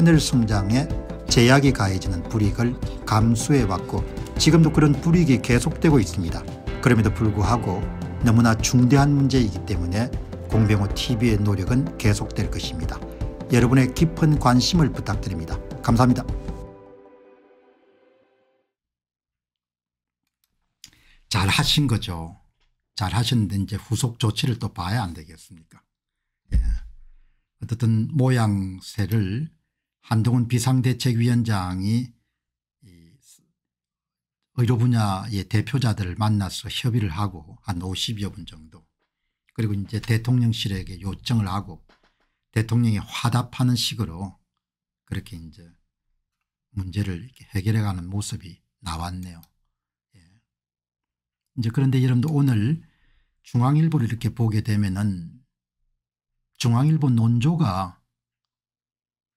하늘 성장에 제약이 가해지는 불이익을 감수해왔고 지금도 그런 불이익이 계속되고 있습니다. 그럼에도 불구하고 너무나 중대한 문제이기 때문에 공병호 TV의 노력은 계속될 것입니다. 여러분의 깊은 관심을 부탁드립니다. 감사합니다. 잘 하신 거죠. 잘 하셨는데 이제 후속 조치를 또 봐야 안 되겠습니까. 예. 어쨌든 모양새를 한동훈 비상대책위원장이 의료 분야의 대표자들을 만나서 협의를 하고 한 50여 분 정도 그리고 이제 대통령실에게 요청을 하고 대통령이 화답하는 식으로 그렇게 이제 문제를 이렇게 해결해 가는 모습이 나왔네요. 예. 이제 그런데 여러분들 오늘 중앙일보를 이렇게 보게 되면은 중앙일보 논조가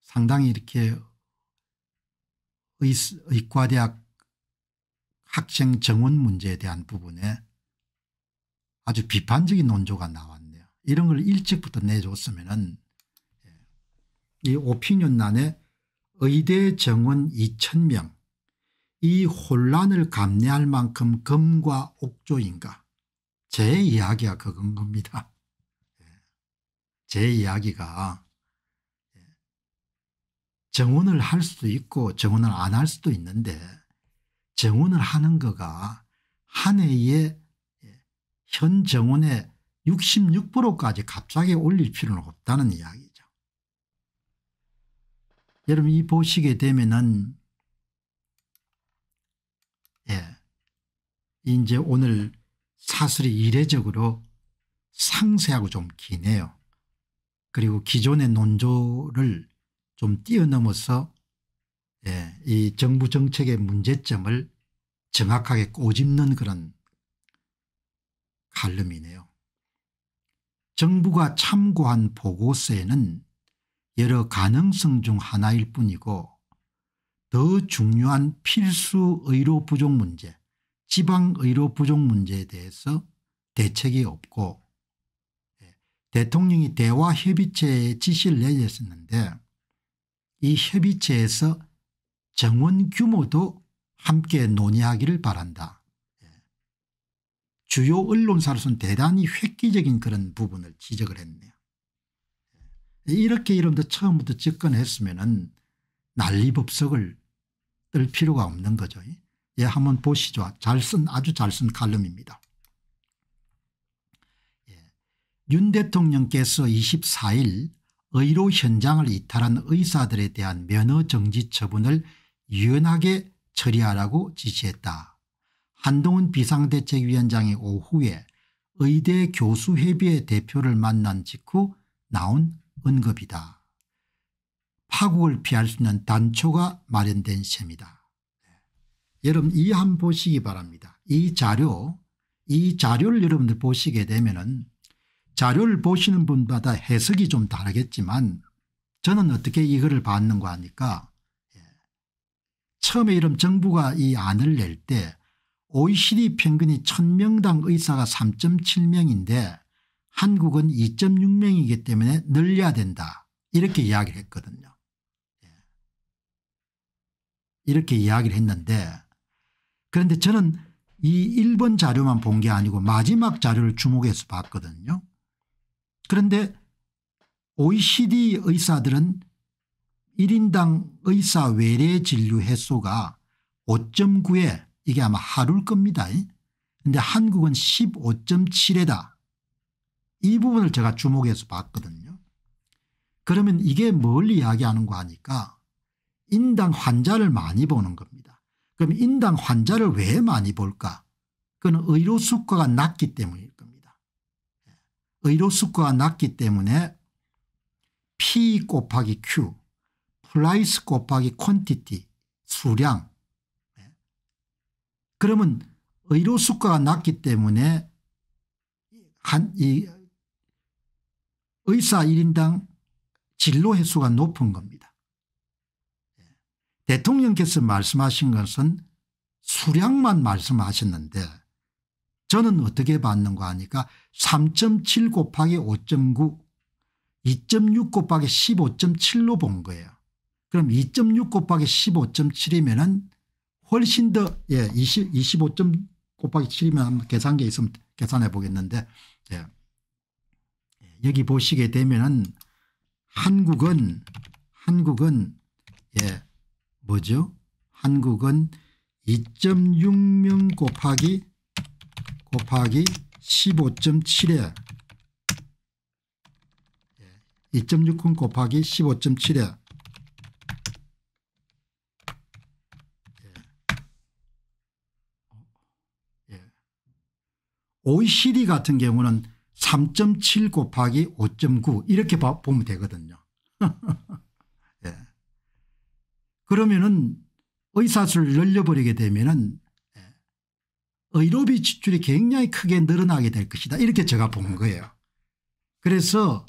상당히 이렇게 의, 의과대학 학생 정원 문제에 대한 부분에 아주 비판적인 논조가 나왔네요. 이런 걸 일찍부터 내줬으면 은이 예, 오피니언란에 의대 정원 2 0명이 혼란을 감내할 만큼 금과 옥조인가 제 이야기가 그건 겁니다. 예, 제 이야기가 정원을 할 수도 있고 정원을 안 할 수도 있는데 정원을 하는 거가 한 해에 현 정원의 66%까지 갑자기 올릴 필요는 없다는 이야기죠. 여러분 이 보시게 되면은 예 이제 오늘 사슬이 이례적으로 상세하고 좀 기네요. 그리고 기존의 논조를 좀 뛰어넘어서 예, 이 정부 정책의 문제점을 정확하게 꼬집는 그런 칼럼이네요. 정부가 참고한 보고서에는 여러 가능성 중 하나일 뿐이고 더 중요한 필수 의료 부족 문제 지방 의료 부족 문제에 대해서 대책이 없고 예, 대통령이 대화협의체에 지시를 내렸었는데 이 협의체에서 정원 규모도 함께 논의하기를 바란다. 예. 주요 언론사로서는 대단히 획기적인 그런 부분을 지적을 했네요. 예. 이렇게 이름도 처음부터 접근했으면 난리법석을 뜰 필요가 없는 거죠. 예, 한번 보시죠. 잘 쓴, 아주 잘 쓴 칼럼입니다. 예. 윤 대통령께서 24일 의료 현장을 이탈한 의사들에 대한 면허 정지 처분을 유연하게 처리하라고 지시했다. 한동훈 비상대책위원장이 오후에 의대 교수회비의 대표를 만난 직후 나온 언급이다. 파국을 피할 수 있는 단초가 마련된 셈이다. 네. 여러분 이한번 보시기 바랍니다. 이 자료 이 자료를 여러분들 보시게 되면 은 자료를 보시는 분마다 해석이 좀 다르겠지만 저는 어떻게 이거를 봤는가 하니까 예. 처음에 이런 정부가 이 안을 낼 때 OECD 평균이 1000명당 의사가 3.7명인데 한국은 2.6명이기 때문에 늘려야 된다 이렇게 이야기를 했거든요. 예. 이렇게 이야기를 했는데 그런데 저는 이 1번 자료만 본 게 아니고 마지막 자료를 주목해서 봤거든요. 그런데 OECD 의사들은 1인당 의사 외래 진료 횟수가 5.9에 이게 아마 하루일 겁니다. 근데 한국은 15.7에다. 이 부분을 제가 주목해서 봤거든요. 그러면 이게 뭘 이야기하는 거 하니까 인당 환자를 많이 보는 겁니다. 그럼 인당 환자를 왜 많이 볼까? 그건 의료 수가가 낮기 때문일 겁니다. 의료수가 낮기 때문에 P 곱하기 Q, 플라이스 곱하기 퀀티티, 수량. 네. 그러면 의로수가 낮기 때문에 한, 이 의사 1인당 진로 횟수가 높은 겁니다. 네. 대통령께서 말씀하신 것은 수량만 말씀하셨는데 저는 어떻게 받는가 하니까 3.7 곱하기 5.9 2.6 곱하기 15.7로 본 거예요. 그럼 2.6 곱하기 15.7이면 은 훨씬 더 예, 20, 25. 곱하기 7이면 한번 계산기 있으면 계산해 보겠는데 예. 여기 보시게 되면은 한국은 한국은 예 뭐죠? 한국은 2.6명 곱하기 곱하기 15.7에 2 6 0 곱하기 15.7에 OECD 예, 어, 예. 같은 경우는 3.7 곱하기 5.9 이렇게 보면 되거든요. 예. 그러면은 의사수를 늘려버리게 되면은 의료비 지출이 굉장히 크게 늘어나게 될 것이다 이렇게 제가 본 거예요. 그래서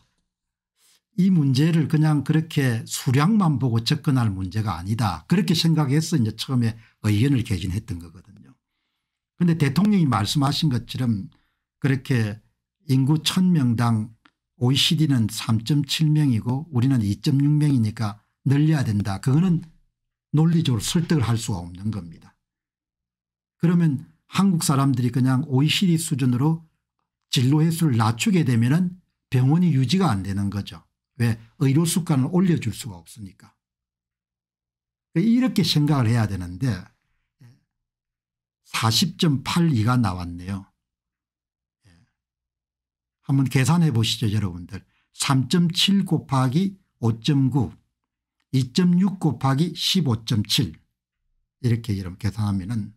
이 문제를 그냥 그렇게 수량만 보고 접근할 문제가 아니다 그렇게 생각해서 이제 처음에 의견을 개진했던 거거든요. 그런데 대통령이 말씀하신 것처럼 그렇게 인구 1000명당 OECD는 3.7명이고 우리는 2.6명이니까 늘려야 된다. 그거는 논리적으로 설득을 할 수가 없는 겁니다. 그러면 한국 사람들이 그냥 OECD 수준으로 진로 횟수를 낮추게 되면 병원이 유지가 안 되는 거죠. 왜 의료 수가을 올려줄 수가 없으니까. 이렇게 생각을 해야 되는데 40.82가 나왔네요. 예. 한번 계산해 보시죠 여러분들. 3.7 곱하기 5.9 2.6 곱하기 15.7 이렇게 여러분 계산하면 은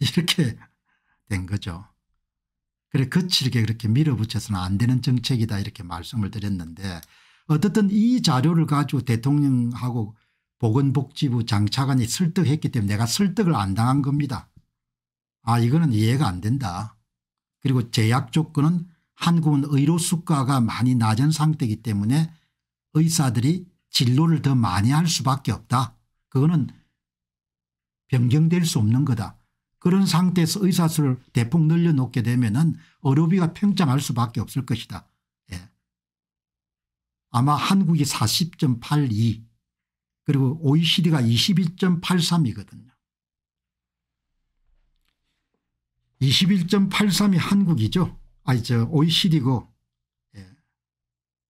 이렇게 된 거죠. 그래 거칠게 그 그렇게 밀어붙여서는 안 되는 정책이다 이렇게 말씀을 드렸는데 어떻든 이 자료를 가지고 대통령하고 보건복지부 장차관이 설득했기 때문에 내가 설득을 안 당한 겁니다. 아 이거는 이해가 안 된다. 그리고 제약 조건은 한국은 의료 수가가 많이 낮은 상태이기 때문에 의사들이 진로를더 많이 할 수밖에 없다. 그거는 변경될 수 없는 거다. 그런 상태에서 의사수를 대폭 늘려놓게 되면 은 의료비가 평장할 수밖에 없을 것이다. 예. 아마 한국이 40.82 그리고 OECD가 21.83이거든요. 21.83이 한국이죠. 아니 저 OECD고 예.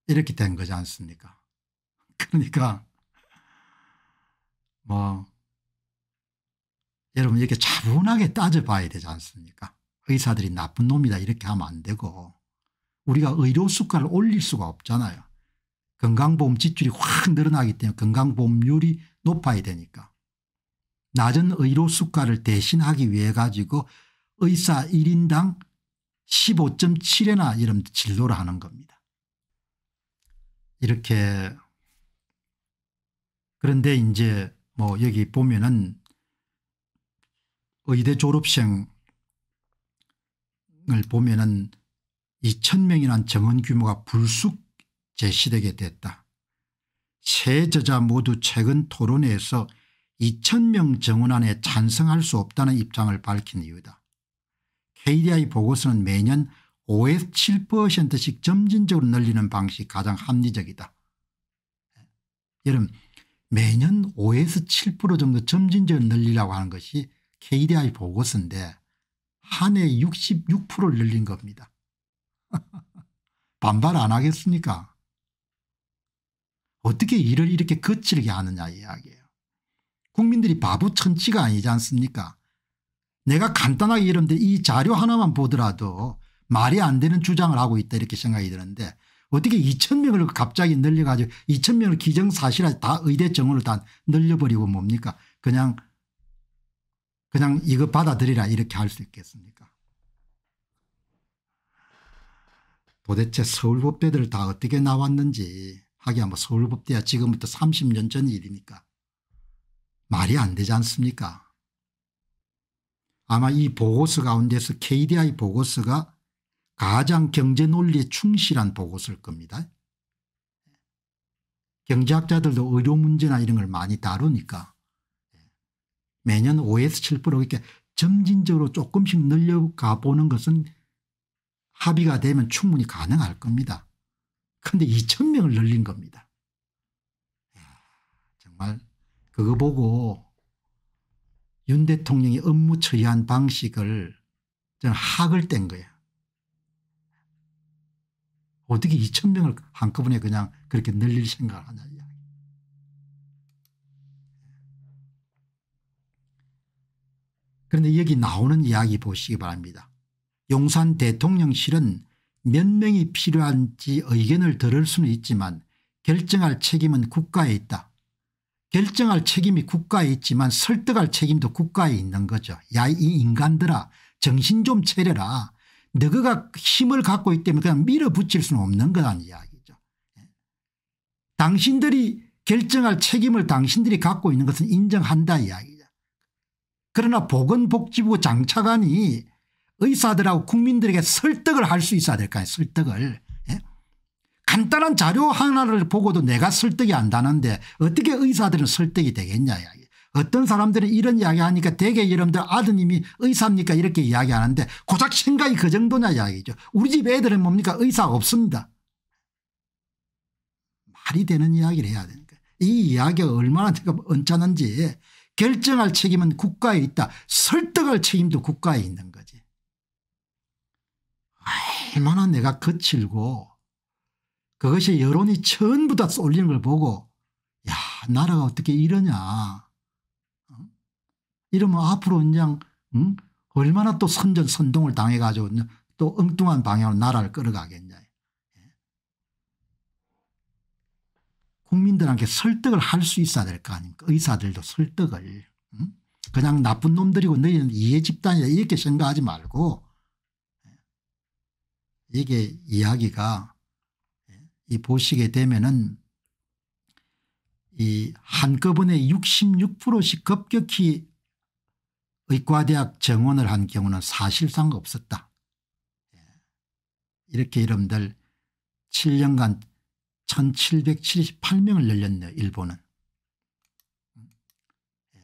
이렇게 된 거지 않습니까 그러니까 뭐 여러분 이렇게 차분하게 따져봐야 되지 않습니까 의사들이 나쁜 놈이다 이렇게 하면 안 되고 우리가 의료 수가를 올릴 수가 없잖아요. 건강보험 지출이 확 늘어나기 때문에 건강보험률이 높아야 되니까. 낮은 의료 수가를 대신하기 위해 가지고 의사 1인당 15.7회나 이런 진료를 하는 겁니다. 이렇게 그런데 이제 뭐 여기 보면은 의대 졸업생을 보면은 2,000명이란 정원 규모가 불쑥 제시되게 됐다. 세 저자 모두 최근 토론회에서 2,000명 정원안에 찬성할 수 없다는 입장을 밝힌 이유다. KDI 보고서는 매년 5에 7%씩 점진적으로 늘리는 방식이 가장 합리적이다. 여러분 매년 5에7% 정도 점진적으로 늘리라고 하는 것이 KDI 보고서인데 한 해 66%를 늘린 겁니다. 반발 안 하겠습니까? 어떻게 일을 이렇게 거칠게 하느냐 이야기예요. 국민들이 바보 천치가 아니지 않습니까? 내가 간단하게 이러는데이 자료 하나만 보더라도 말이 안 되는 주장을 하고 있다 이렇게 생각이 드는데 어떻게 2천명을 갑자기 늘려가지고 2천명을 기정사실화 다 의대 정원을 다 늘려버리고 뭡니까 그냥 그냥 이거 받아들이라 이렇게 할 수 있겠습니까 도대체 서울법대들 다 어떻게 나왔는지 하기야 뭐 서울법대야 지금부터 30년 전 일이니까 말이 안 되지 않습니까 아마 이 보고서 가운데서 KDI 보고서가 가장 경제 논리에 충실한 보고서일 겁니다. 경제학자들도 의료 문제나 이런 걸 많이 다루니까 매년 5에서 7% 이렇게 점진적으로 조금씩 늘려가 보는 것은 합의가 되면 충분히 가능할 겁니다. 그런데 2 0명을 늘린 겁니다. 정말 그거 보고 윤 대통령이 업무 처리한 방식을 저는 학을 뗀 거예요. 어떻게 2 0명을 한꺼번에 그냥 그렇게 늘릴 생각을 하냐. 그런데 여기 나오는 이야기 보시기 바랍니다. 용산 대통령실은 몇 명이 필요한지 의견을 들을 수는 있지만 결정할 책임은 국가에 있다. 결정할 책임이 국가에 있지만 설득할 책임도 국가에 있는 거죠. 야 이 인간들아 정신 좀 차려라. 너가 힘을 갖고 있기 때문에 그냥 밀어붙일 수는 없는 거란 이야기죠. 예. 당신들이 결정할 책임을 당신들이 갖고 있는 것은 인정한다 이야기. 그러나 보건복지부 장차관이 의사들하고 국민들에게 설득을 할 수 있어야 될까요 설득을. 예? 간단한 자료 하나를 보고도 내가 설득이 안 되는데 어떻게 의사들은 설득이 되겠냐. 어떤 사람들은 이런 이야기하니까 대개 여러분들 아드님이 의사입니까 이렇게 이야기하는데 고작 생각이 그 정도냐 이야기죠. 우리 집 애들은 뭡니까 의사 없습니다. 말이 되는 이야기를 해야 되니까 이 이야기가 얼마나 제가 언짢은지 결정할 책임은 국가에 있다. 설득할 책임도 국가에 있는 거지. 얼마나 내가 거칠고 그것이 여론이 전부 다 쏠리는 걸 보고 야 나라가 어떻게 이러냐. 이러면 앞으로 그냥 응? 얼마나 또 선전 선동을 당해가지고 또 엉뚱한 방향으로 나라를 끌어가겠냐. 국민들한테 설득을 할 수 있어야 될 거 아닙니까 의사들도 설득을 그냥 나쁜 놈들이고 너희는 이해 집단이다 이렇게 생각하지 말고 예. 이게 이야기가 예, 이 보시게 되면은 이 한꺼번에 66%씩 급격히 의과대학 정원을 한 경우는 사실상 없었다. 예. 이렇게 여러분들 7년간 1778명을 늘렸네요. 일본은. 예.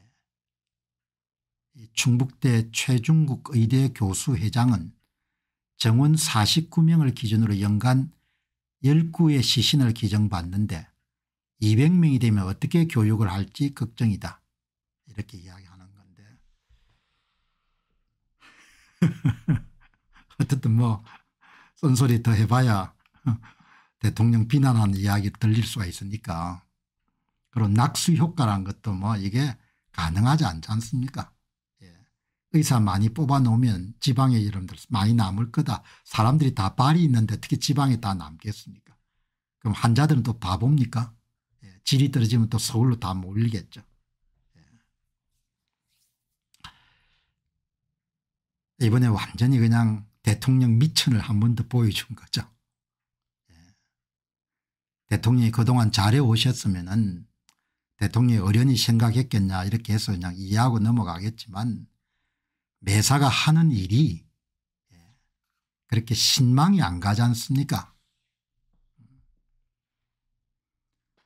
중북대 최중국 의대 교수 회장은 정원 49명을 기준으로 연간 1 0의 시신을 기증받는데 200명이 되면 어떻게 교육을 할지 걱정이다. 이렇게 이야기하는 건데 어쨌든 뭐 쓴소리 더 해봐야 대통령 비난하는 이야기 들릴 수가 있으니까 그런 낙수 효과란 것도 뭐 이게 가능하지 않지 않습니까 예. 의사 많이 뽑아놓으면 지방에 여러분들 많이 남을 거다 사람들이 다 발이 있는데 특히 지방에 다 남겠습니까 그럼 환자들은 또 바보입니까 예. 질이 떨어지면 또 서울로 다 몰리겠죠 예. 이번에 완전히 그냥 대통령 미천을 한 번 더 보여준 거죠 대통령이 그동안 잘해오셨으면 은 대통령이 어련히 생각했겠냐 이렇게 해서 그냥 이해하고 넘어가겠지만 매사가 하는 일이 예, 그렇게 신망이 안 가지 않습니까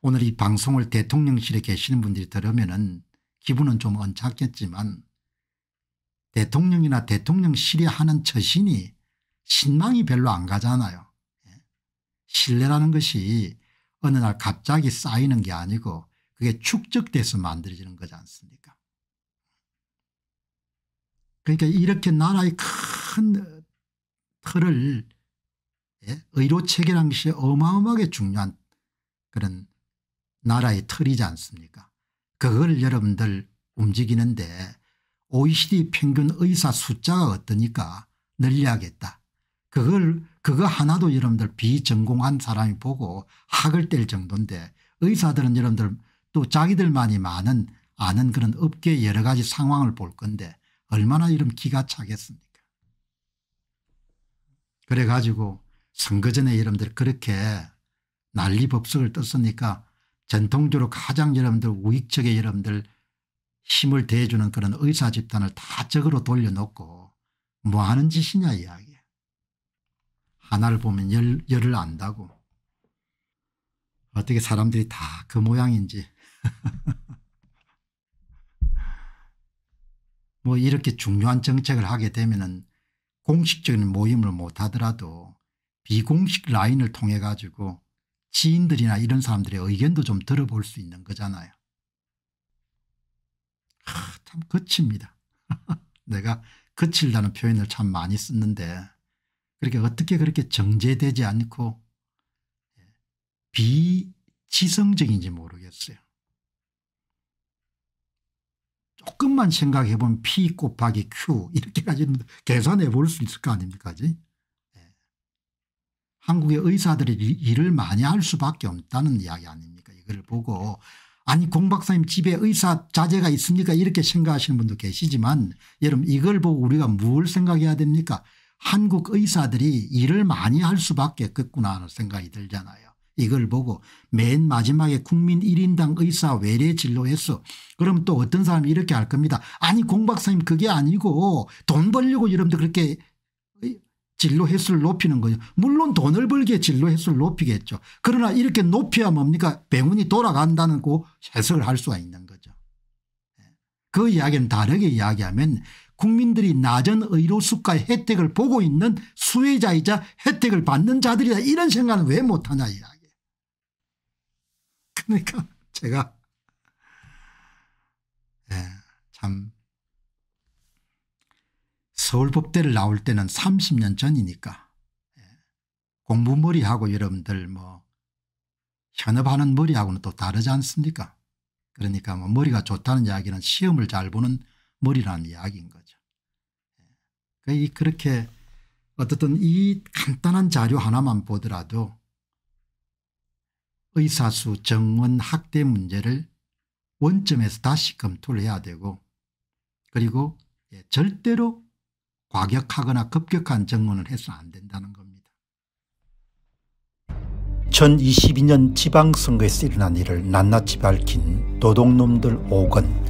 오늘 이 방송을 대통령실에 계시는 분들이 들으면 은 기분은 좀 언짢겠지만 대통령이나 대통령실이 하는 처신이 신망이 별로 안 가잖아요. 예, 신뢰라는 것이 어느 날 갑자기 쌓이는 게 아니고 그게 축적돼서 만들어지는 거지 않습니까 그러니까 이렇게 나라의 큰 틀을 예, 의료체계란 것이 어마어마하게 중요한 그런 나라의 틀이지 않습니까 그걸 여러분들 움직이는데 OECD 평균 의사 숫자가 어떠니까 늘려야겠다. 그걸 그거 하나도 여러분들 비전공한 사람이 보고 학을 뗄 정도인데 의사들은 여러분들 또 자기들만이 많은 아는 그런 업계 여러 가지 상황을 볼 건데 얼마나 이런 기가 차겠습니까 그래 가지고 선거 전에 여러분들 그렇게 난리 법석을 떴으니까 전통적으로 가장 여러분들 우익적에 여러분들 힘을 대주는 그런 의사 집단을 다 적으로 돌려놓고 뭐 하는 짓이냐 이야기. 하나를 보면 열, 열을 안다고. 어떻게 사람들이 다 그 모양인지. 뭐 이렇게 중요한 정책을 하게 되면은 공식적인 모임을 못하더라도 비공식 라인을 통해 가지고 지인들이나 이런 사람들의 의견도 좀 들어볼 수 있는 거잖아요. 하, 참 거칩니다. 내가 거칠다는 표현을 참 많이 쓰는데 그렇게 어떻게 그렇게 정제되지 않고 비지성적인지 모르겠어요. 조금만 생각해 보면 P 곱하기 Q 이렇게까지 계산해 볼 수 있을 거 아닙니까? 예. 한국의 의사들이 일을 많이 할 수밖에 없다는 이야기 아닙니까? 이걸 보고 아니 공 박사님 집에 의사 자재가 있습니까? 이렇게 생각하시는 분도 계시지만 여러분 이걸 보고 우리가 뭘 생각해야 됩니까? 한국 의사들이 일을 많이 할 수밖에 없구나 하는 생각이 들잖아요. 이걸 보고 맨 마지막에 국민 1인당 의사 외래 진로에서 그럼 또 어떤 사람이 이렇게 할 겁니다. 아니 공 박사님 그게 아니고 돈 벌려고 여러분들 그렇게 진로 횟수를 높이는 거죠. 물론 돈을 벌기에 진로 횟수를 높이겠죠. 그러나 이렇게 높여야 뭡니까 병원이 돌아간다는 고 그 해석을 할 수가 있는 거죠. 예. 그 이야기는 다르게 이야기하면 국민들이 낮은 의료수가 혜택을 보고 있는 수혜자이자 혜택을 받는 자들이다 이런 생각은 왜 못하냐 이야기 그러니까 제가 네, 참 서울법대를 나올 때는 30년 전이니까 예, 공부머리하고 여러분들 뭐 현업하는 머리하고는 또 다르지 않습니까 그러니까 뭐 머리가 좋다는 이야기는 시험을 잘 보는 머리라는 이야기인 거죠. 예. 그러니까 그렇게 어떻든 이 간단한 자료 하나만 보더라도 의사수 정원 학대 문제를 원점에서 다시 검토를 해야 되고 그리고 예, 절대로 과격하거나 급격한 정원을 해서 안 된다는 겁니다. 2022년 지방선거에서 일어난 일을 낱낱이 밝힌 도둑놈들 5건